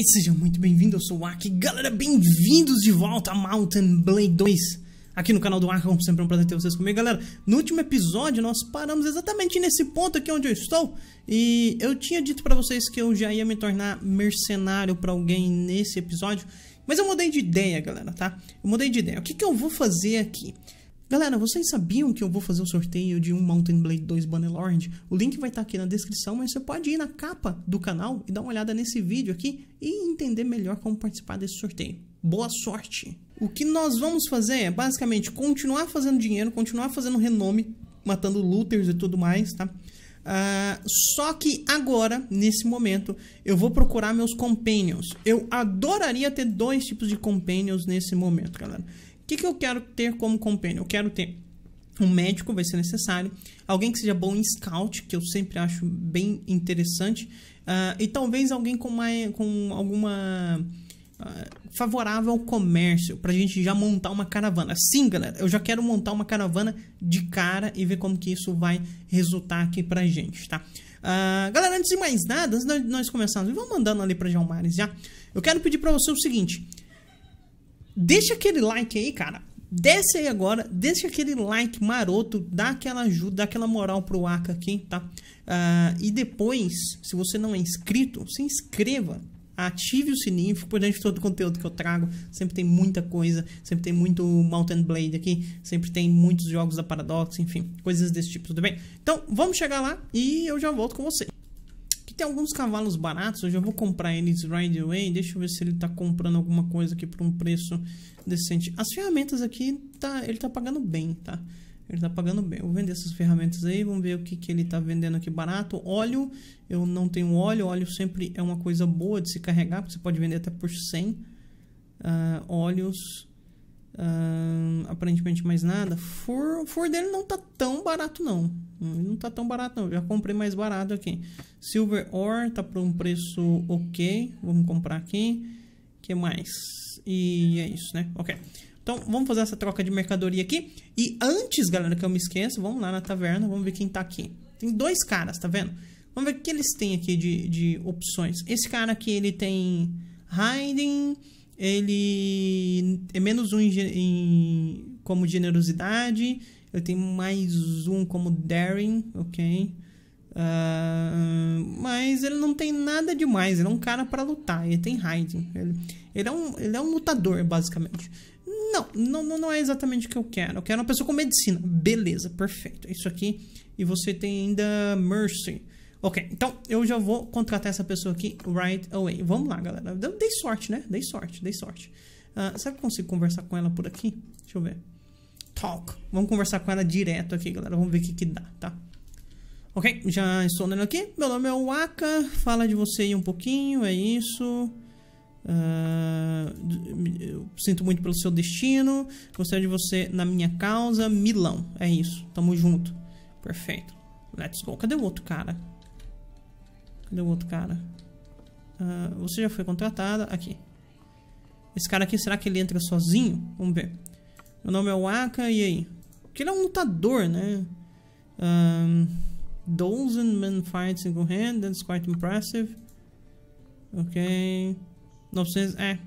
e sejam muito bem-vindos, eu sou o Aki. Galera, bem-vindos de volta a Mountain Blade 2 aqui no canal do Aki, como sempre é um prazer ter vocês comigo. Galera, no último episódio nós paramos exatamente nesse ponto aqui onde eu estou e eu tinha dito pra vocês que eu já ia me tornar mercenário pra alguém nesse episódio, mas eu mudei de ideia, galera, tá? Eu mudei de ideia. O que, que eu vou fazer aqui? Galera, vocês sabiam que eu vou fazer o um sorteio de um Mountain Blade 2 Bannerlord? O link vai estar tá aqui na descrição, mas você pode ir na capa do canal e dar uma olhada nesse vídeo aqui e entender melhor como participar desse sorteio. Boa sorte! O que nós vamos fazer é basicamente continuar fazendo dinheiro, continuar fazendo renome, matando looters e tudo mais, tá? Uh, só que agora, nesse momento, eu vou procurar meus companions. Eu adoraria ter dois tipos de companions nesse momento, galera que, que eu quero ter como companion? Eu quero ter um médico, vai ser necessário, alguém que seja bom em scout, que eu sempre acho bem interessante, uh, e talvez alguém com, uma, com alguma. Uh, favorável ao comércio, pra gente já montar uma caravana. Sim, galera, eu já quero montar uma caravana de cara e ver como que isso vai resultar aqui pra gente, tá? Uh, galera, antes de mais nada, antes de nós começarmos, vamos mandando ali pra Jalmares já. Eu quero pedir pra você o seguinte: Deixa aquele like aí, cara. Desce aí agora, deixa aquele like maroto, dá aquela ajuda, dá aquela moral pro Aka aqui, tá? Uh, e depois, se você não é inscrito, se inscreva, ative o sininho, fique por dentro de todo o conteúdo que eu trago. Sempre tem muita coisa, sempre tem muito Mountain Blade aqui, sempre tem muitos jogos da Paradox, enfim, coisas desse tipo, tudo bem? Então, vamos chegar lá e eu já volto com você tem alguns cavalos baratos, eu já vou comprar eles right away. Deixa eu ver se ele tá comprando alguma coisa aqui por um preço decente. As ferramentas aqui, tá, ele tá pagando bem, tá? Ele tá pagando bem. vou vender essas ferramentas aí, vamos ver o que, que ele tá vendendo aqui barato. Óleo, eu não tenho óleo. Óleo sempre é uma coisa boa de se carregar, porque você pode vender até por 100 uh, ah, óleos aparentemente mais nada. for for dele não tá tão barato não. Não tá tão barato não. Já comprei mais barato aqui. Silver Ore tá por um preço ok. Vamos comprar aqui. que mais? E é isso, né? Ok. Então, vamos fazer essa troca de mercadoria aqui. E antes, galera, que eu me esqueça, vamos lá na taverna. Vamos ver quem tá aqui. Tem dois caras, tá vendo? Vamos ver o que eles têm aqui de, de opções. Esse cara aqui, ele tem... Hiding ele é menos um em, em, como generosidade. Eu tenho mais um como daring, ok? Uh, mas ele não tem nada demais. Ele é um cara para lutar. Ele tem hiding. Ele, ele, é um, ele é um lutador, basicamente. Não, não, não é exatamente o que eu quero. Eu quero uma pessoa com medicina. Beleza, perfeito. É isso aqui. E você tem ainda Mercy. Ok, então eu já vou contratar essa pessoa aqui right away. Vamos lá, galera. Dei sorte, né? Dei sorte, dei sorte. Uh, ah, será que eu consigo conversar com ela por aqui? Deixa eu ver. Talk. Vamos conversar com ela direto aqui, galera. Vamos ver o que, que dá, tá? Ok, já estou nela aqui. Meu nome é Waka. Fala de você aí um pouquinho, é isso. Uh, sinto muito pelo seu destino. Gostaria de você na minha causa. Milão, é isso. Tamo junto. Perfeito. Let's go. Cadê o outro cara? Cadê o outro cara? Uh, você já foi contratada. Aqui. Esse cara aqui, será que ele entra sozinho? Vamos ver. Meu nome é Waka, e aí? Porque ele é um lutador, né? Um, ah, dozen men fight single hand, that's quite impressive. Ok. 900, é.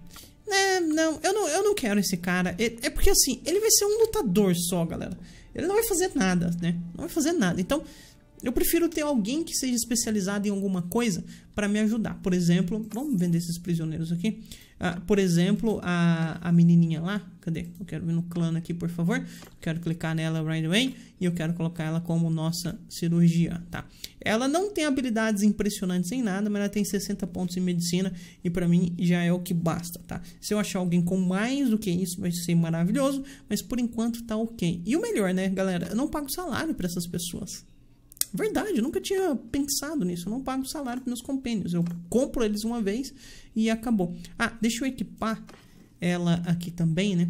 É, não, eu não, eu não quero esse cara. É, é porque assim, ele vai ser um lutador só, galera. Ele não vai fazer nada, né? Não vai fazer nada. Então, eu prefiro ter alguém que seja especializado em alguma coisa para me ajudar. Por exemplo, vamos vender esses prisioneiros aqui. Ah, por exemplo, a, a menininha lá. Cadê? Eu quero vir no clã aqui, por favor. Quero clicar nela right away. E eu quero colocar ela como nossa cirurgia, tá? Ela não tem habilidades impressionantes em nada, mas ela tem 60 pontos em medicina. E para mim já é o que basta, tá? Se eu achar alguém com mais do que isso, vai ser maravilhoso. Mas por enquanto tá ok. E o melhor, né, galera? Eu não pago salário para essas pessoas. Verdade, eu nunca tinha pensado nisso. Eu não pago salário para meus compênios. Eu compro eles uma vez e acabou. Ah, deixa eu equipar ela aqui também, né?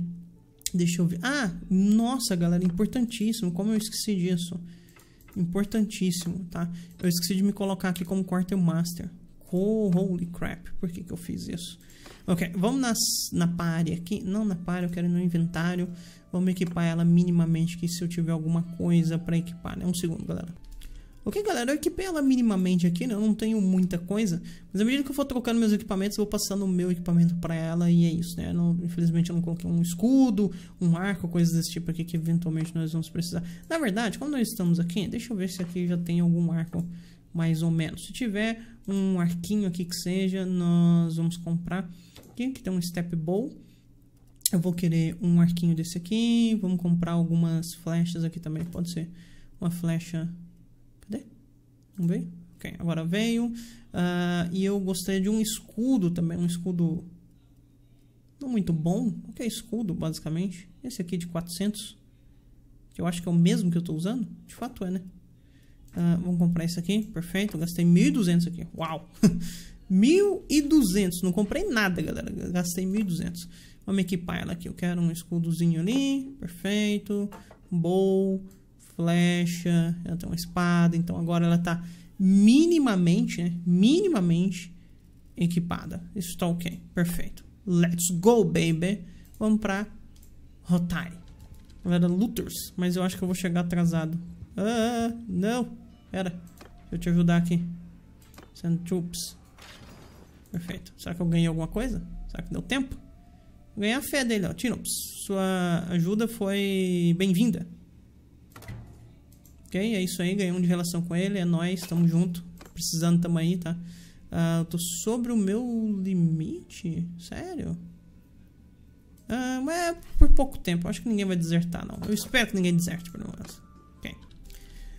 Deixa eu ver. Ah, nossa, galera, importantíssimo. Como eu esqueci disso. Importantíssimo, tá? Eu esqueci de me colocar aqui como master. Oh, holy crap. Por que, que eu fiz isso? Ok, vamos nas, na pare aqui. Não na pare, eu quero ir no inventário. Vamos equipar ela minimamente aqui se eu tiver alguma coisa para equipar, né? Um segundo, galera. Ok, galera, eu equipei ela minimamente aqui, né? Eu não tenho muita coisa. Mas à medida que eu for trocando meus equipamentos, eu vou passando o meu equipamento pra ela e é isso, né? não, infelizmente eu não coloquei um escudo, um arco, coisas desse tipo aqui que eventualmente nós vamos precisar. Na verdade, quando nós estamos aqui, deixa eu ver se aqui já tem algum arco mais ou menos. Se tiver um arquinho aqui que seja, nós vamos comprar aqui, que tem um step bow. Eu vou querer um arquinho desse aqui, vamos comprar algumas flechas aqui também, pode ser uma flecha Vamos ver? Ok, agora veio. Uh, ah, e eu gostei de um escudo também, um escudo não muito bom. O que é escudo, basicamente? Esse aqui de 400, que eu acho que é o mesmo que eu estou usando. De fato é, né? Uh, vamos comprar esse aqui, perfeito. Eu gastei 1.200 aqui, uau! 1.200, não comprei nada, galera. Gastei 1.200. Vamos equipar ela aqui. Eu quero um escudozinho ali, perfeito. bom flecha, ela tem uma espada, então agora ela tá minimamente, né? Minimamente equipada. Isso tá ok, perfeito. Let's go, baby! Vamos pra Rotai. Galera, é Luthers, mas eu acho que eu vou chegar atrasado. Ah, não! Pera, deixa eu te ajudar aqui. Send troops. Perfeito. Será que eu ganhei alguma coisa? Será que deu tempo? Ganhei a fé dele, ó. Tinops, sua ajuda foi bem-vinda. Ok? É isso aí, ganhei um de relação com ele, é nóis, tamo junto. Precisando, tamo aí, tá? Ah, eu tô sobre o meu limite? Sério? mas ah, é por pouco tempo, acho que ninguém vai desertar, não. Eu espero que ninguém deserte, pelo menos. Ok.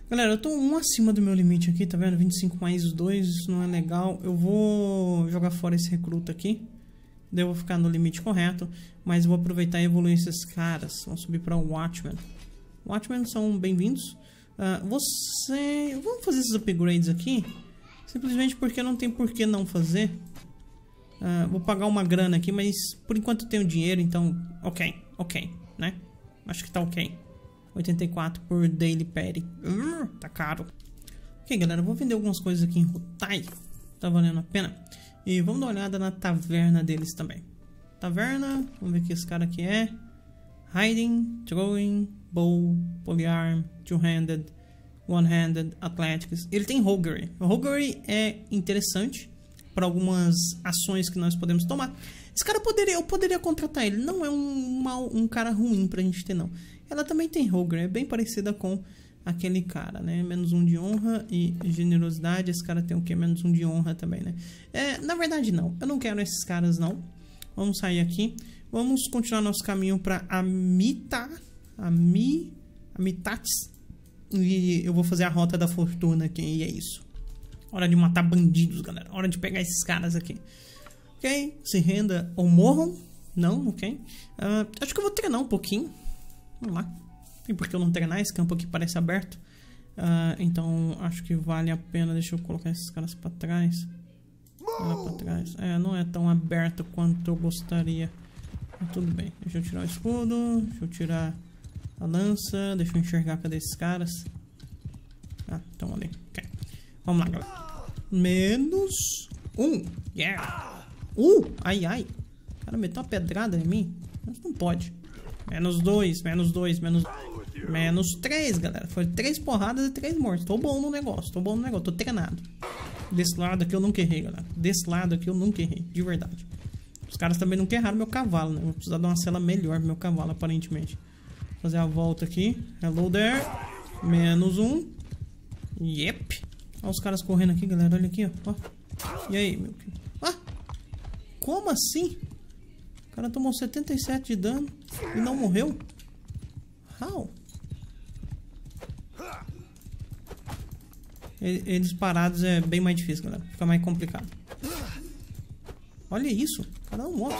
Galera, eu tô um acima do meu limite aqui, tá vendo? 25 mais 2, isso não é legal. Eu vou jogar fora esse recruta aqui. Daí eu vou ficar no limite correto, mas vou aproveitar e evoluir esses caras. Vamos subir pra Watchmen. Watchmen são bem-vindos. Ah, você... Vamos fazer esses upgrades aqui? Simplesmente porque não tem por que não fazer. Uh, vou pagar uma grana aqui, mas por enquanto eu tenho dinheiro, então... Ok, ok, né? Acho que tá ok. 84 por Daily Perry. Uh, hum, tá caro. Ok, galera, vou vender algumas coisas aqui em Rutai. Tá valendo a pena. E vamos dar uma olhada na taverna deles também. Taverna, vamos ver o que esse cara aqui é. Hiding, Throwing, Bow, Polyarm, two-handed, one-handed, athletics. Ele tem Hogary. Hogary é interessante para algumas ações que nós podemos tomar. Esse cara poderia, eu poderia contratar ele. Não é um, mal, um cara ruim pra gente ter, não. Ela também tem Hogary. é bem parecida com aquele cara, né? Menos um de honra e generosidade. Esse cara tem o quê? Menos um de honra também, né? É, na verdade, não. Eu não quero esses caras, não. Vamos sair aqui. Vamos continuar nosso caminho para Amita. Ami... Amitatis. E eu vou fazer a rota da fortuna aqui, e é isso. Hora de matar bandidos, galera. Hora de pegar esses caras aqui. Ok? Se renda ou morram. Não, ok. Uh, acho que eu vou treinar um pouquinho. Vamos lá. Tem por que eu não treinar? Esse campo aqui parece aberto. Uh, então, acho que vale a pena. Deixa eu colocar esses caras pra trás. Lá pra trás. É, não é tão aberto quanto eu gostaria. tudo bem. Deixa eu tirar o escudo. Deixa eu tirar... A lança, deixa eu enxergar cadê esses caras. Ah, estão ali. Okay. Vamos lá, galera. Menos um. Yeah. Uh, ai, ai. O cara meteu uma pedrada em mim. Mas não pode. Menos dois, menos dois, menos... Menos três, galera. Foi três porradas e três mortos. Tô bom no negócio, tô bom no negócio. Tô treinado. Desse lado aqui eu nunca errei, galera. Desse lado aqui eu nunca errei, de verdade. Os caras também nunca erraram meu cavalo, né? Vou precisar de uma cela melhor pro meu cavalo, aparentemente. Fazer a volta aqui. Hello there. Menos um. Yep. Olha os caras correndo aqui, galera. Olha aqui, ó. E aí, meu querido? Ah! Como assim? O cara tomou 77 de dano e não morreu? How? Eles parados é bem mais difícil, galera. Fica mais complicado. Olha isso. O cara não é morre.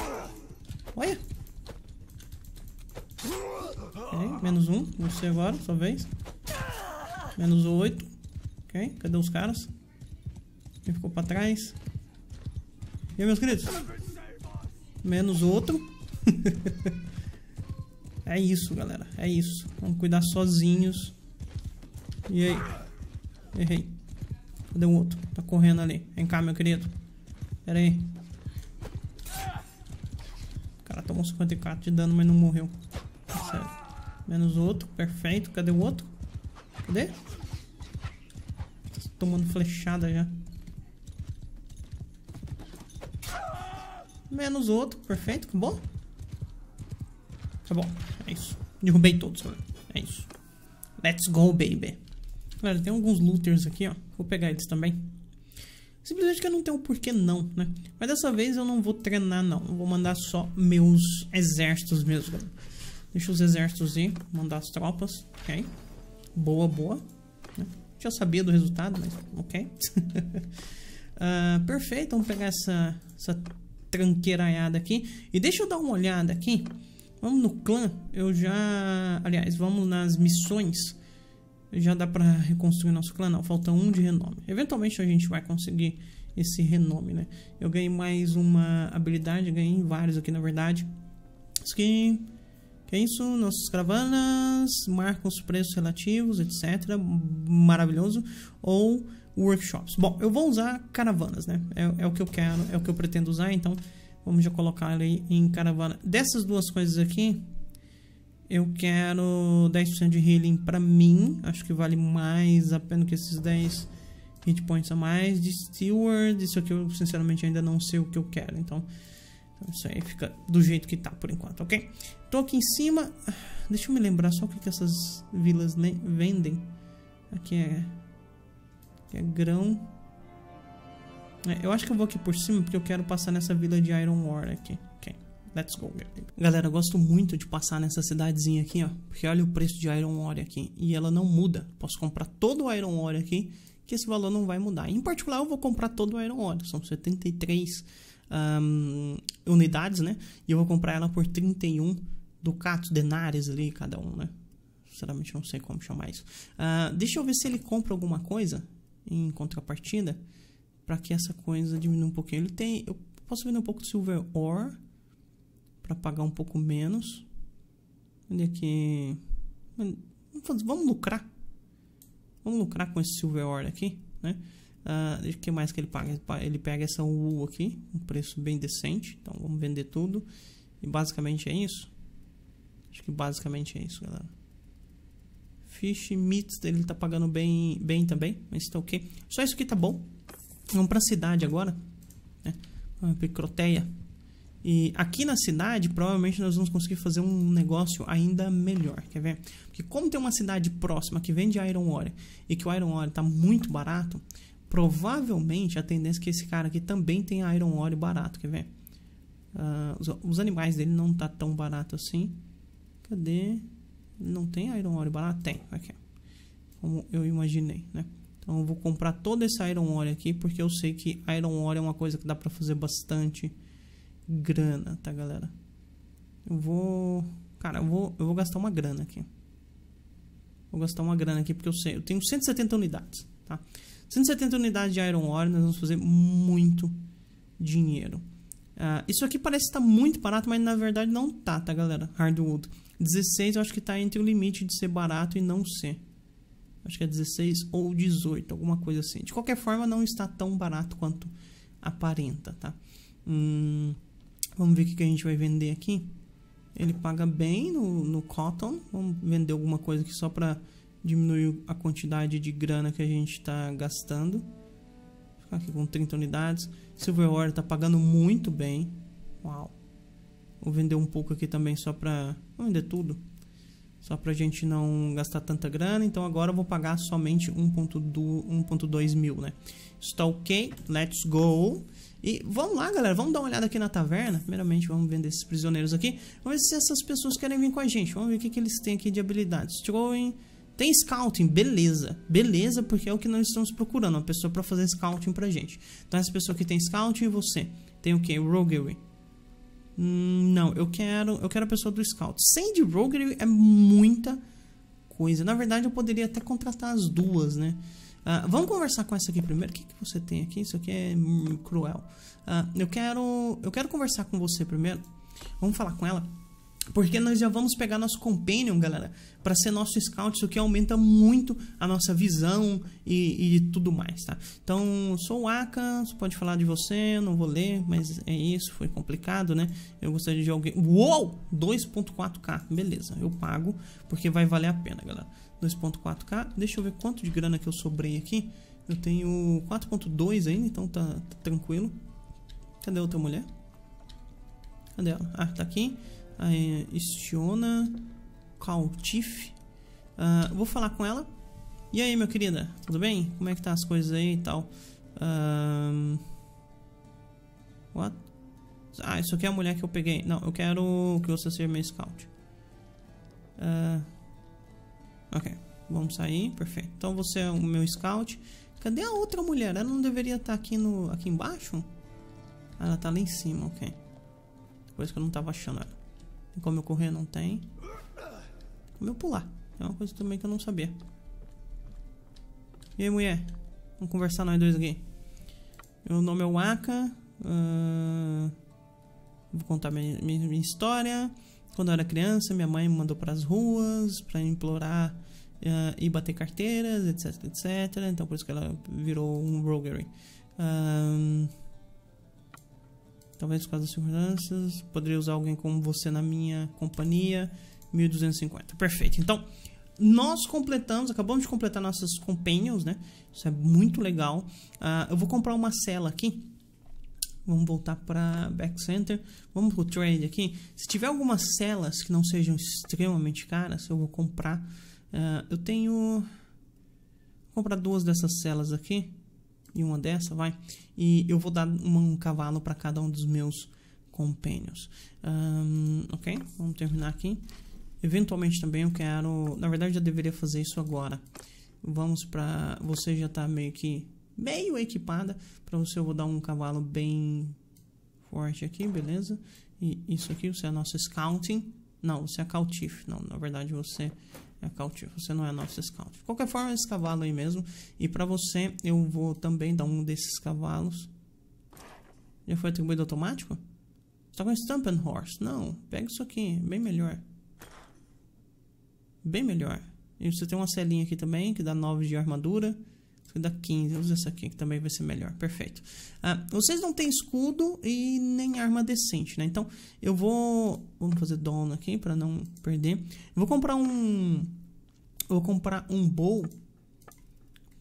Olha menos um. Você agora, sua vez. Menos oito. Ok, cadê os caras? Quem ficou pra trás? E aí, meus queridos? Menos outro. é isso, galera. É isso. Vamos cuidar sozinhos. E aí? Errei. Cadê o outro? Tá correndo ali. Vem cá, meu querido. Pera aí. O cara tomou 54 de dano, mas não morreu. Menos outro, perfeito. Cadê o outro? Cadê? Tá tomando flechada já. Menos outro, perfeito, acabou? Acabou, é isso. Derrubei todos, galera. É isso. Let's go, baby. Galera, tem alguns looters aqui, ó. Vou pegar eles também. Simplesmente que eu não tenho um porquê não, né? Mas dessa vez eu não vou treinar não, vou mandar só meus exércitos mesmo, galera. Deixa os exércitos ir, mandar as tropas, ok? Boa, boa. Né? Já sabia do resultado, mas ok. uh, perfeito, vamos pegar essa, essa tranqueiraiada aqui. E deixa eu dar uma olhada aqui. Vamos no clã, eu já... Aliás, vamos nas missões. Já dá pra reconstruir nosso clã? Não, falta um de renome. Eventualmente a gente vai conseguir esse renome, né? Eu ganhei mais uma habilidade, ganhei vários aqui, na verdade. Isso que que é isso, nossas caravanas marcam os preços relativos, etc. Maravilhoso. Ou workshops. Bom, eu vou usar caravanas, né? É, é o que eu quero, é o que eu pretendo usar, então vamos já colocar ali em caravana. Dessas duas coisas aqui, eu quero 10% de healing pra mim. Acho que vale mais a pena que esses 10 hit points a mais. De steward, isso aqui eu sinceramente ainda não sei o que eu quero, então... Isso aí fica do jeito que tá por enquanto, ok? Tô aqui em cima. Deixa eu me lembrar só o que, que essas vilas vendem. Aqui é... Aqui é grão. É, eu acho que eu vou aqui por cima porque eu quero passar nessa vila de Iron War aqui. Ok, let's go. Galera, eu gosto muito de passar nessa cidadezinha aqui, ó. Porque olha o preço de Iron Ore aqui. E ela não muda. Posso comprar todo o Iron Ore aqui que esse valor não vai mudar. Em particular, eu vou comprar todo o Iron Ore. São 73 um, unidades, né? E eu vou comprar ela por 31 ducatos, denários ali cada um, né? Sinceramente não sei como chamar isso. Uh, deixa eu ver se ele compra alguma coisa em contrapartida para que essa coisa diminua um pouquinho. Ele tem, eu posso vender um pouco de silver ore para pagar um pouco menos. Olha aqui. Vamos lucrar. Vamos lucrar com esse silver ore aqui, né? Uh, ah, o que mais que ele paga? Ele pega essa U aqui, um preço bem decente. Então vamos vender tudo. E basicamente é isso. Acho que basicamente é isso, galera. Fish Meats, ele tá pagando bem, bem também, mas tá ok. Só isso aqui tá bom. Vamos pra cidade agora. Né? Croteia. E aqui na cidade, provavelmente nós vamos conseguir fazer um negócio ainda melhor, quer ver? Porque como tem uma cidade próxima que vende Iron Ore e que o Iron Ore tá muito barato, Provavelmente a tendência é que esse cara aqui também tem iron ore barato, quer ver? Uh, os, os, animais dele não tá tão barato assim. Cadê? Não tem iron ore barato? Tem, aqui. Como eu imaginei, né? Então eu vou comprar todo esse iron ore aqui, porque eu sei que iron ore é uma coisa que dá pra fazer bastante grana, tá galera? Eu vou... Cara, eu vou, eu vou gastar uma grana aqui. Vou gastar uma grana aqui, porque eu sei... Eu tenho 170 unidades, tá? 170 unidades de iron ore, nós vamos fazer muito dinheiro. Uh, isso aqui parece estar tá muito barato, mas na verdade não tá, tá galera? Hardwood. 16 eu acho que tá entre o limite de ser barato e não ser. Acho que é 16 ou 18, alguma coisa assim. De qualquer forma, não está tão barato quanto aparenta, tá? Hum, vamos ver o que, a gente vai vender aqui. Ele paga bem no, no Cotton. Vamos vender alguma coisa aqui só para diminuiu a quantidade de grana que a gente está gastando. Vou ficar aqui com 30 unidades. Silver Silverware está pagando muito bem. Uau. Vou vender um pouco aqui também só para... Vou vender tudo. Só para a gente não gastar tanta grana. Então agora eu vou pagar somente 1.2 mil, né? Está ok. Let's go. E vamos lá, galera, vamos dar uma olhada aqui na taverna. Primeiramente, vamos vender esses prisioneiros aqui. Vamos ver se essas pessoas querem vir com a gente. Vamos ver o que, que eles têm aqui de habilidades. Throwing, tem scouting, beleza. Beleza, porque é o que nós estamos procurando, uma pessoa para fazer scouting pra gente. Então essa pessoa que tem scouting e você. Tem o que? Roguery. Hum, não, eu quero, eu quero a pessoa do scout. Sem de roguery é muita coisa. Na verdade, eu poderia até contratar as duas, né? Uh, vamos conversar com essa aqui primeiro. O que, que você tem aqui? Isso aqui é hum, cruel. Uh, eu quero, eu quero conversar com você primeiro. Vamos falar com ela porque nós já vamos pegar nosso companion, galera, para ser nosso scout, isso que aumenta muito a nossa visão e, e, tudo mais, tá? Então, sou o Aka, você pode falar de você, não vou ler, mas é isso, foi complicado, né? Eu gostaria de alguém... Uou! 2.4k, beleza, eu pago, porque vai valer a pena, galera. 2.4k, deixa eu ver quanto de grana que eu sobrei aqui. Eu tenho 4.2 ainda, então tá, tá tranquilo. Cadê a outra mulher? Cadê ela? Ah, tá aqui a eh, Estiona Cautif. Uh, vou falar com ela. E aí, meu querida, tudo bem? Como é que tá as coisas aí e tal? Ah, what? Ah, isso aqui é a mulher que eu peguei. Não, eu quero que você seja meu scout. Uh... Ok, vamos sair. Perfeito. Então você é o meu scout. Cadê a outra mulher? Ela não deveria estar tá aqui, no... aqui embaixo? Ela tá lá em cima, ok. Coisa que eu não tava achando ela. Tem como eu correr? Não tem. Como eu pular? É uma coisa também que eu não sabia. E aí, mulher? Vamos conversar nós dois aqui. Meu nome é Waka. Uh, vou contar minha, minha, minha, história. Quando eu era criança, minha mãe me mandou para as ruas para implorar uh, e bater carteiras, etc, etc. Então, por isso que ela virou um roguery. Uh, talvez por causa das circunstâncias, poderia usar alguém como você na minha companhia, 1250. Perfeito. Então, nós completamos, acabamos de completar nossas companions, né? Isso é muito legal. Uh, eu vou comprar uma cela aqui. Vamos voltar para Back Center. Vamos pro Trade aqui. Se tiver algumas celas que não sejam extremamente caras, eu vou comprar. Uh, eu tenho... Vou comprar duas dessas celas aqui e uma dessa, vai. E eu vou dar um cavalo para cada um dos meus companions. Um, ok? Vamos terminar aqui. Eventualmente também eu quero... Na verdade, eu deveria fazer isso agora. Vamos para... Você já tá meio que... Meio equipada. Para você eu vou dar um cavalo bem forte aqui, beleza? E isso aqui, você é nosso scouting. Não, você é cautif. Não, na verdade você é cautivo, você não é nosso scout. De qualquer forma, é esse cavalo aí mesmo. E pra você, eu vou também dar um desses cavalos. Já foi atribuído automático? Você tá com Stampin' Horse. Não, pega isso aqui, bem melhor. Bem melhor. E você tem uma selinha aqui também, que dá 9 de armadura. Escudo da 15, usa essa aqui que também vai ser melhor, perfeito. Ah, vocês não têm escudo e nem arma decente, né? Então eu vou... Vamos fazer dono aqui para não perder. Eu vou comprar um... vou comprar um bow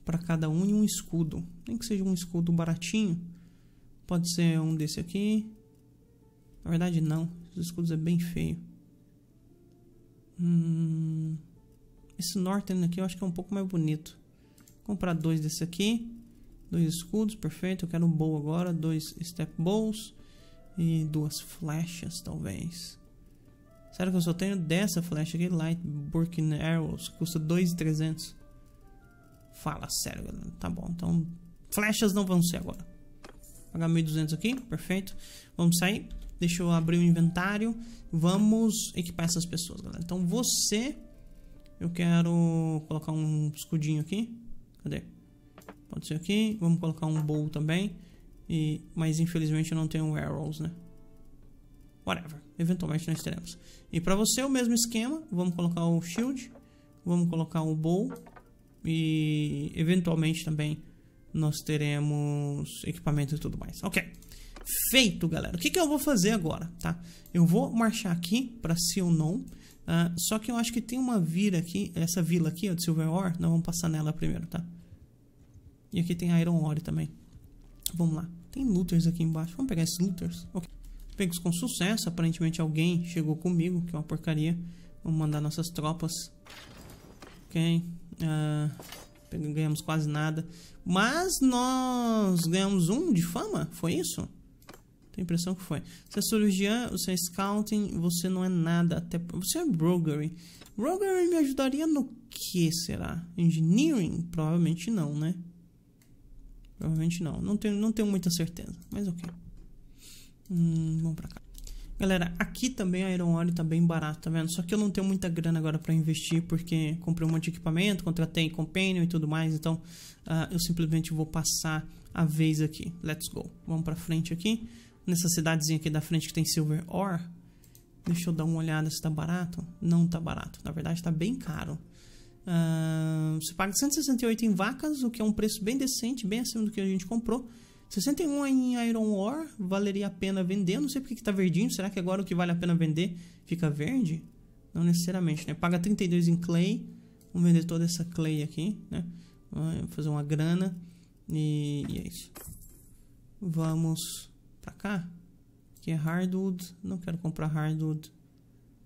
para cada um e um escudo. Nem que seja um escudo baratinho. Pode ser um desse aqui. Na verdade não, os escudos é bem feio. Hum... Esse Norton aqui eu acho que é um pouco mais bonito comprar dois desse aqui. Dois escudos, perfeito. Eu quero um bow agora. Dois step bows. E duas flechas, talvez. Sério que eu só tenho dessa flecha aqui? Light Burkin Arrows. Custa 2,300. Fala sério, galera. Tá bom. Então, flechas não vão ser agora. pagar 1.200 aqui. Perfeito. Vamos sair. Deixa eu abrir o inventário. Vamos equipar essas pessoas, galera. Então, você... Eu quero colocar um escudinho aqui. Cadê? Pode ser aqui. Vamos colocar um bowl também. E, mas infelizmente eu não tenho arrows, né? Whatever. Eventualmente nós teremos. E para você é o mesmo esquema. Vamos colocar o shield. Vamos colocar o bowl. E eventualmente também nós teremos equipamento e tudo mais. Ok. Feito, galera. O que, que eu vou fazer agora, tá? Eu vou marchar aqui para Sionon. Uh, só que eu acho que tem uma vila aqui, essa vila aqui, ó, de Silver Ore, nós vamos passar nela primeiro, tá? E aqui tem Iron Ore também. Vamos lá. Tem looters aqui embaixo. Vamos pegar esses looters. Ok. Pegos com sucesso. Aparentemente alguém chegou comigo, que é uma porcaria. Vamos mandar nossas tropas. Ok. Uh, ah, ganhamos quase nada. Mas nós ganhamos um de fama? Foi isso? Tenho a impressão que foi. Você é cirurgiã, você é scouting, você não é nada. Até, você é roguery. Roguery me ajudaria no que será? Engineering? Provavelmente não, né? Provavelmente não. Não tenho, não tenho muita certeza, mas ok. Hum, vamos pra cá. Galera, aqui também a Iron Ore tá bem barato, tá vendo? Só que eu não tenho muita grana agora pra investir, porque comprei um monte de equipamento, contratei companion e tudo mais, então uh, eu simplesmente vou passar a vez aqui. Let's go. Vamos pra frente aqui nessa cidadezinha aqui da frente que tem silver ore. Deixa eu dar uma olhada se tá barato. Não tá barato. Na verdade, tá bem caro. Uh, você paga 168 em vacas, o que é um preço bem decente, bem acima do que a gente comprou. 61 em Iron Ore, valeria a pena vender. não sei porque que tá verdinho. Será que agora o que vale a pena vender fica verde? Não necessariamente, né? Paga 32 em clay. Vamos vender toda essa clay aqui, né? Vamos fazer uma grana. E, e é isso. Vamos para cá, que é hardwood. Não quero comprar hardwood,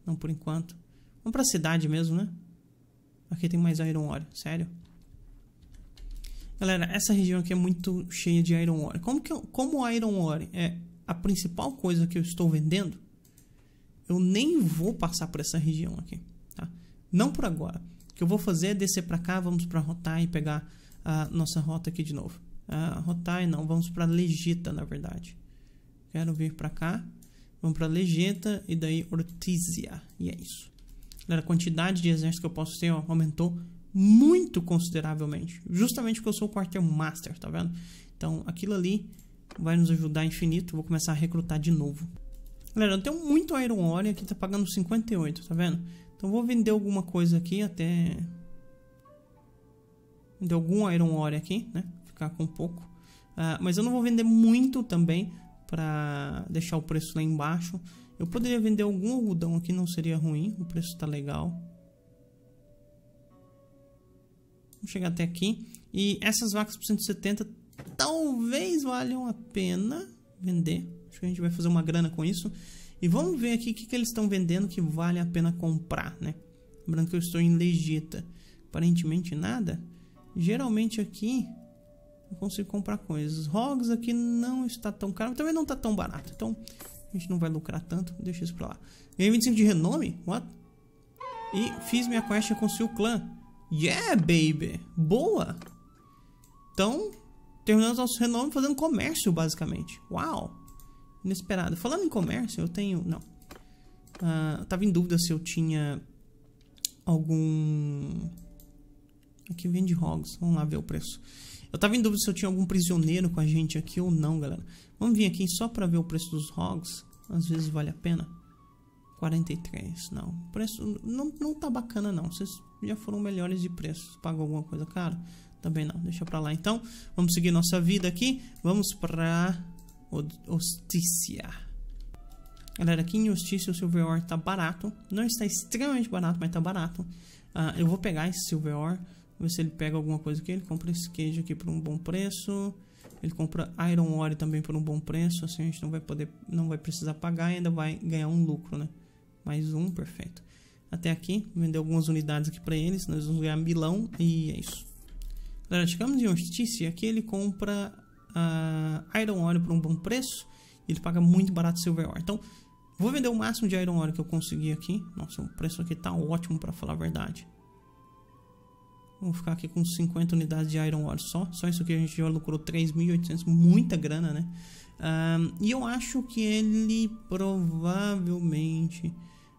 não por enquanto. Vamos para cidade mesmo, né? Aqui tem mais iron ore, sério. Galera, essa região aqui é muito cheia de iron ore. Como que eu, como iron ore é a principal coisa que eu estou vendendo, eu nem vou passar por essa região aqui, tá? Não por agora. O que eu vou fazer é descer pra cá, vamos pra rotar e pegar a nossa rota aqui de novo. Uh, ah, e não, vamos para Legita, na verdade. Quero vir para cá. Vamos para Legenda e daí Ortizia. E é isso. Galera, a quantidade de exército que eu posso ter ó, aumentou muito consideravelmente. Justamente porque eu sou o quartel master, tá vendo? Então, aquilo ali vai nos ajudar infinito. Vou começar a recrutar de novo. Galera, eu tenho muito Iron Ore aqui, tá pagando 58, tá vendo? Então vou vender alguma coisa aqui até... Vender algum Iron Ore aqui, né? Ficar com pouco. Uh, mas eu não vou vender muito também, para deixar o preço lá embaixo. Eu poderia vender algum algodão aqui, não seria ruim, o preço está legal. Vamos chegar até aqui. E essas vacas por 170 talvez valham a pena vender. Acho que a gente vai fazer uma grana com isso. E vamos ver aqui o que, que eles estão vendendo que vale a pena comprar, né? Lembrando que eu estou em legita. Aparentemente nada. Geralmente aqui eu consigo comprar coisas. Rogs aqui não está tão caro, também não está tão barato. Então a gente não vai lucrar tanto, deixa isso pra lá. Ganhei 25 de renome? What? E fiz minha quest com seu clã. Yeah, baby! Boa! Então, terminamos nosso renome fazendo comércio, basicamente. Uau! Inesperado. Falando em comércio, eu tenho... Não. Uh, tava em dúvida se eu tinha algum... Aqui vende hogs. Vamos lá ver o preço. Eu tava em dúvida se eu tinha algum prisioneiro com a gente aqui ou não, galera. Vamos vir aqui só pra ver o preço dos hogs. Às vezes vale a pena. 43, não. Preço não, não tá bacana, não. Vocês já foram melhores de preço. Pagou alguma coisa cara? Também não. Deixa pra lá, então. Vamos seguir nossa vida aqui. Vamos pra... Hostícia. Galera, aqui em Hostícia o Silver Ore tá barato. Não está extremamente barato, mas tá barato. Uh, eu vou pegar esse Silver Ore. Vamos ver se ele pega alguma coisa aqui. Ele compra esse queijo aqui por um bom preço. Ele compra iron ore também por um bom preço. Assim a gente não vai poder, não vai precisar pagar e ainda vai ganhar um lucro, né? Mais um, perfeito. Até aqui, vender algumas unidades aqui para eles. Nós vamos ganhar milão e é isso. Galera, chegamos em Justice. Aqui ele compra uh, iron ore por um bom preço. E ele paga muito barato silver ore. Então, vou vender o máximo de iron ore que eu conseguir aqui. Nossa, o preço aqui tá ótimo para falar a verdade. Vamos ficar aqui com 50 unidades de Iron Ore só. Só isso que a gente já lucrou 3.800, muita grana, né? Um, e eu acho que ele provavelmente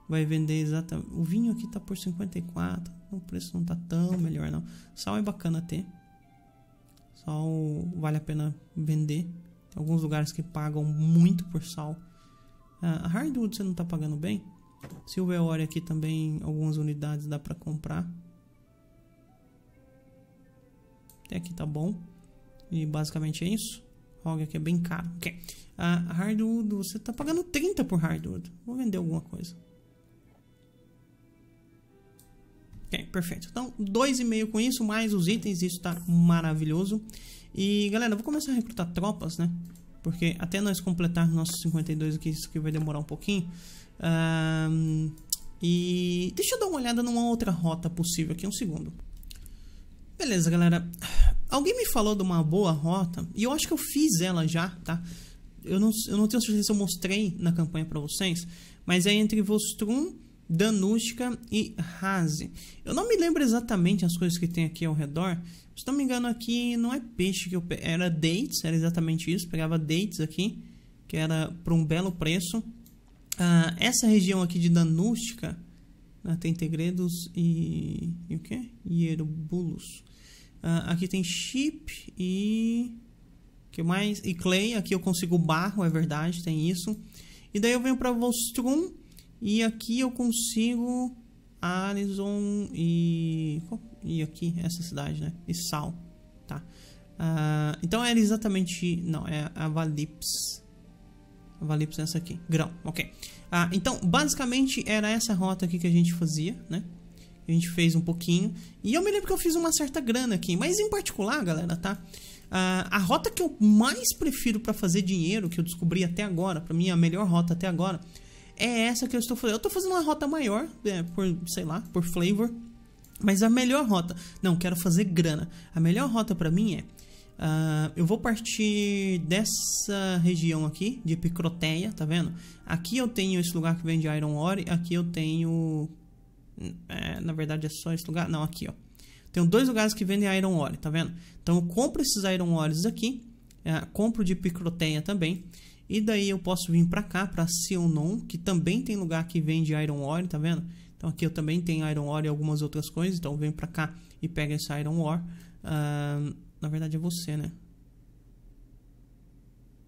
vai vender exatamente... O vinho aqui tá por 54, o preço não tá tão melhor não. Sal é bacana ter. Sal vale a pena vender. Tem alguns lugares que pagam muito por sal. Ah, a uh, hardwood você não tá pagando bem. Silver ore aqui também, algumas unidades dá para comprar. Até aqui tá bom. E basicamente é isso. Rogue aqui é bem caro. Ok. Ah, hardwood, você tá pagando 30 por hardwood. Vou vender alguma coisa. Ok, perfeito. Então, 2,5 com isso, mais os itens. Isso tá maravilhoso. E, galera, eu vou começar a recrutar tropas, né? Porque até nós completar nossos 52 aqui, isso aqui vai demorar um pouquinho. Um, e deixa eu dar uma olhada numa outra rota possível aqui, um segundo. Beleza, galera. Alguém me falou de uma boa rota, e eu acho que eu fiz ela já, tá? Eu não, eu não tenho certeza se eu mostrei na campanha para vocês, mas é entre Vostrum, Danushka e Hase. Eu não me lembro exatamente as coisas que tem aqui ao redor. Se não me engano, aqui não é peixe que eu pe... Era dates, era exatamente isso. Pegava dates aqui, que era por um belo preço. Ah, essa região aqui de Danushka ah, tem Tegredos e, e o que? Hierobulos. Ah, aqui tem Chip e... que mais? E Clay. Aqui eu consigo Barro, é verdade, tem isso. E daí eu venho para Volstrum. E aqui eu consigo alison e... E aqui, essa cidade, né? E Sal, tá? Ah, então era exatamente... Não, é a Valips. A Valips é essa aqui. Grão, ok. Ok. Ah, então, basicamente, era essa rota aqui que a gente fazia, né? A gente fez um pouquinho. E eu me lembro que eu fiz uma certa grana aqui. Mas em particular, galera, tá? Ah, a rota que eu mais prefiro para fazer dinheiro, que eu descobri até agora, para mim é a melhor rota até agora, é essa que eu estou fazendo. Eu estou fazendo uma rota maior, é, por, sei lá, por flavor. Mas a melhor rota... Não, quero fazer grana. A melhor rota para mim é Uh, eu vou partir dessa região aqui, de Picroteia, tá vendo? Aqui eu tenho esse lugar que vende Iron Ore, aqui eu tenho... É, na verdade é só esse lugar, não, aqui ó. Tenho dois lugares que vendem Iron Ore, tá vendo? Então eu compro esses Iron Ores aqui, é, compro de Picroteia também. E daí eu posso vir pra cá, pra Sionon, que também tem lugar que vende Iron Ore, tá vendo? Então aqui eu também tenho Iron Ore e algumas outras coisas, então eu venho pra cá e pego esse Iron Ore. Uh, na verdade é você, né?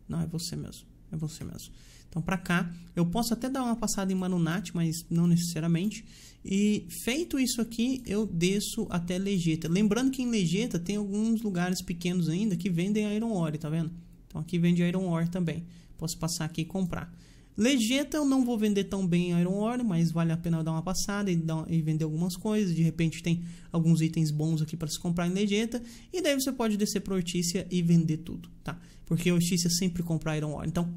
Não, é você mesmo. É você mesmo. Então, para cá, eu posso até dar uma passada em Manunat, mas não necessariamente. E feito isso aqui, eu desço até Legeta. Lembrando que em Legeta tem alguns lugares pequenos ainda que vendem Iron Ore, tá vendo? Então, aqui vende Iron Ore também. Posso passar aqui e comprar. Legenda eu não vou vender tão bem Iron Ore, mas vale a pena dar uma passada e, dar, e vender algumas coisas. De repente tem alguns itens bons aqui para se comprar em Legenda. E daí você pode descer para Ortícia e vender tudo, tá? Porque Ortícia sempre compra Iron Ore. Então,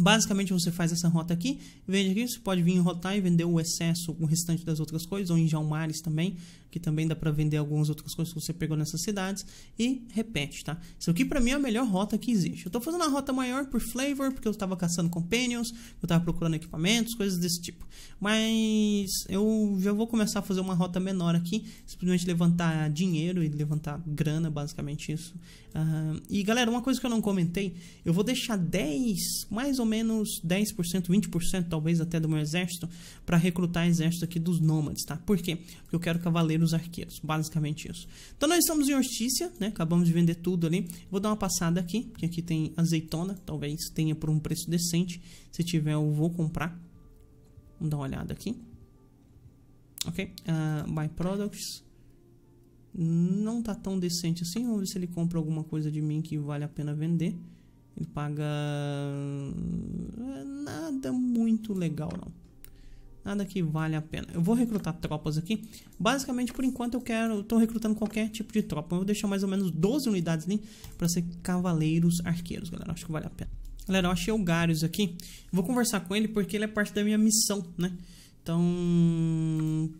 Basicamente você faz essa rota aqui, vende aqui, você pode vir rotar e vender o excesso, o restante das outras coisas, ou em Jalmares também, que também dá para vender algumas outras coisas que você pegou nessas cidades e repete, tá? Isso aqui para mim é a melhor rota que existe. Eu tô fazendo uma rota maior por flavor, porque eu tava caçando companions, eu tava procurando equipamentos, coisas desse tipo. Mas eu já vou começar a fazer uma rota menor aqui, simplesmente levantar dinheiro e levantar grana, basicamente isso. Uh, e galera, uma coisa que eu não comentei, eu vou deixar 10, mais ou menos 10%, 20% talvez até do meu exército, para recrutar exército aqui dos nômades, tá? Por quê? Porque eu quero cavaleiros escolher os arqueiros. Basicamente isso. Então nós estamos em hostícia, né? Acabamos de vender tudo ali. Vou dar uma passada aqui, porque aqui tem azeitona. Talvez tenha por um preço decente. Se tiver, eu vou comprar. Vamos dar uma olhada aqui. Ok. Uh, buy products. Não tá tão decente assim. Vamos ver se ele compra alguma coisa de mim que vale a pena vender. Ele paga... Eh, nada muito legal, não nada que vale a pena. Eu vou recrutar tropas aqui. Basicamente, por enquanto, eu quero. Estou recrutando qualquer tipo de tropa. Eu vou deixar mais ou menos 12 unidades ali para ser cavaleiros arqueiros, galera. Acho que vale a pena. Galera, eu achei o Garius aqui. Vou conversar com ele porque ele é parte da minha missão, né? Então.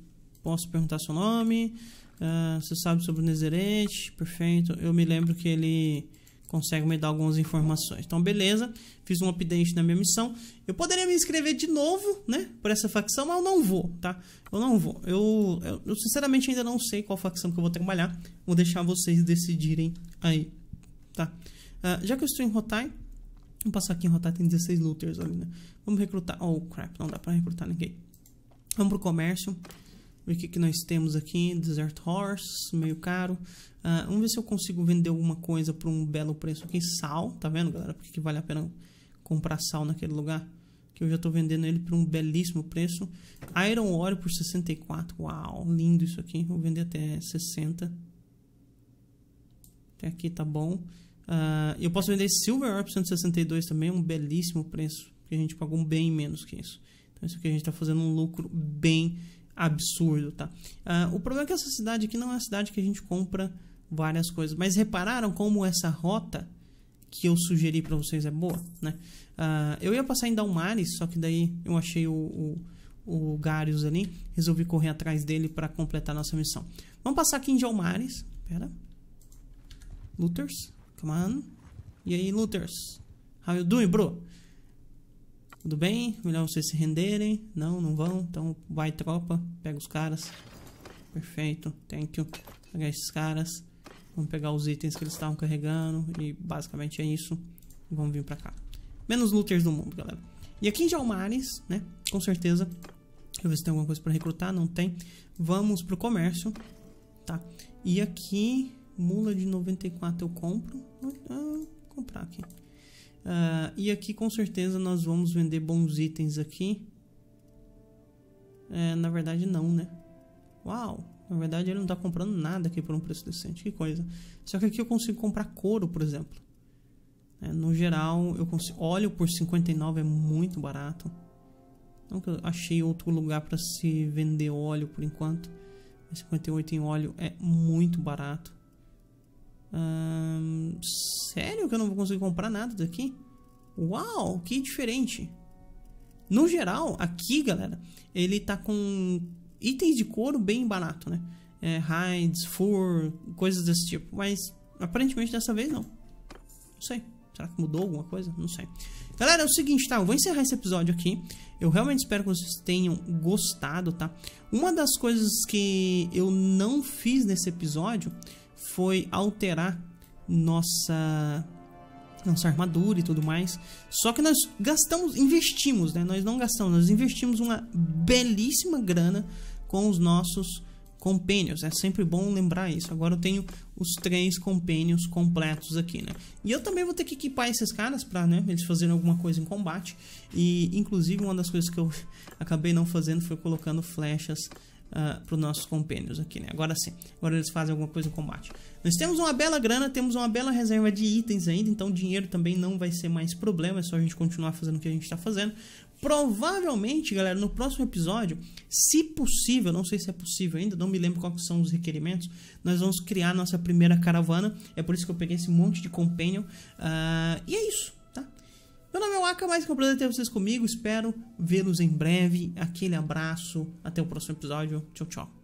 Posso perguntar seu nome? Uh, você sabe sobre o Nezeret? Perfeito. Eu me lembro que ele consegue me dar algumas informações. Então, beleza, fiz um update na minha missão. Eu poderia me inscrever de novo, né, por essa facção, mas eu não vou, tá? Eu não vou. Eu, eu, eu sinceramente ainda não sei qual facção que eu vou trabalhar. Vou deixar vocês decidirem aí, tá? Uh, já que eu estou em Rotai, vou passar aqui em Rotai, tem 16 looters ali, né? Vamos recrutar... Oh, crap, não dá pra recrutar ninguém. Vamos pro comércio o que, que nós temos aqui? Desert Horse, meio caro. Uh, vamos ver se eu consigo vender alguma coisa por um belo preço aqui. Sal, tá vendo, galera? Porque que vale a pena comprar sal naquele lugar? Que eu já tô vendendo ele por um belíssimo preço. Iron Ore por 64. Uau, lindo isso aqui. Vou vender até 60. Até aqui tá bom. Uh, eu posso vender Silver Ore por 162 também. Um belíssimo preço. Porque a gente pagou bem menos que isso. Então isso aqui a gente tá fazendo um lucro bem absurdo, tá? Uh, o problema é que essa cidade aqui não é uma cidade que a gente compra várias coisas. Mas repararam como essa rota que eu sugeri para vocês é boa, né? Uh, eu ia passar em Dalmares, só que daí eu achei o, o, o Garius ali. Resolvi correr atrás dele para completar nossa missão. Vamos passar aqui em Dalmares. Pera. Looters, come on. E aí, Looters. How you doing, bro? Tudo bem? Melhor vocês se renderem. Não, não vão. Então vai tropa, pega os caras. Perfeito, thank you. Pegar esses caras. Vamos pegar os itens que eles estavam carregando. E basicamente é isso. Vamos vir pra cá. Menos looters do mundo, galera. E aqui em Jalmares, né? Com certeza. Deixa eu ver se tem alguma coisa pra recrutar. Não tem. Vamos pro comércio. Tá. E aqui, mula de 94 eu compro. Ah, comprar aqui. Uh, e aqui com certeza nós vamos vender bons itens aqui. É, na verdade não, né? Uau! Na verdade ele não tá comprando nada aqui por um preço decente, que coisa. Só que aqui eu consigo comprar couro, por exemplo. É, no geral, eu consigo... óleo por 59 é muito barato. eu achei outro lugar para se vender óleo por enquanto. 58 em óleo é muito barato. Hum, sério que eu não vou conseguir comprar nada daqui? Uau, que diferente. No geral, aqui, galera, ele tá com itens de couro bem barato, né? É, hides, fur, coisas desse tipo. Mas aparentemente dessa vez não. Não sei. Será que mudou alguma coisa? Não sei. Galera, é o seguinte, tá? Eu vou encerrar esse episódio aqui. Eu realmente espero que vocês tenham gostado, tá? Uma das coisas que eu não fiz nesse episódio foi alterar nossa nossa armadura e tudo mais. Só que nós gastamos, investimos, né? Nós não gastamos, nós investimos uma belíssima grana com os nossos compênios. É sempre bom lembrar isso. Agora eu tenho os três compênios completos aqui, né? E eu também vou ter que equipar esses caras para né, eles fazerem alguma coisa em combate. E, inclusive, uma das coisas que eu acabei não fazendo foi colocando flechas uh, ah, para os nossos compênios aqui, né? Agora sim, agora eles fazem alguma coisa no combate. Nós temos uma bela grana, temos uma bela reserva de itens ainda, então dinheiro também não vai ser mais problema, é só a gente continuar fazendo o que a gente está fazendo. Provavelmente, galera, no próximo episódio, se possível, não sei se é possível ainda, não me lembro quais são os requerimentos, nós vamos criar nossa primeira caravana, é por isso que eu peguei esse monte de companion, uh, ah, e é isso. Meu nome é Waka, mais que um prazer ter vocês comigo. Espero vê-los em breve. Aquele abraço. Até o próximo episódio. Tchau, tchau.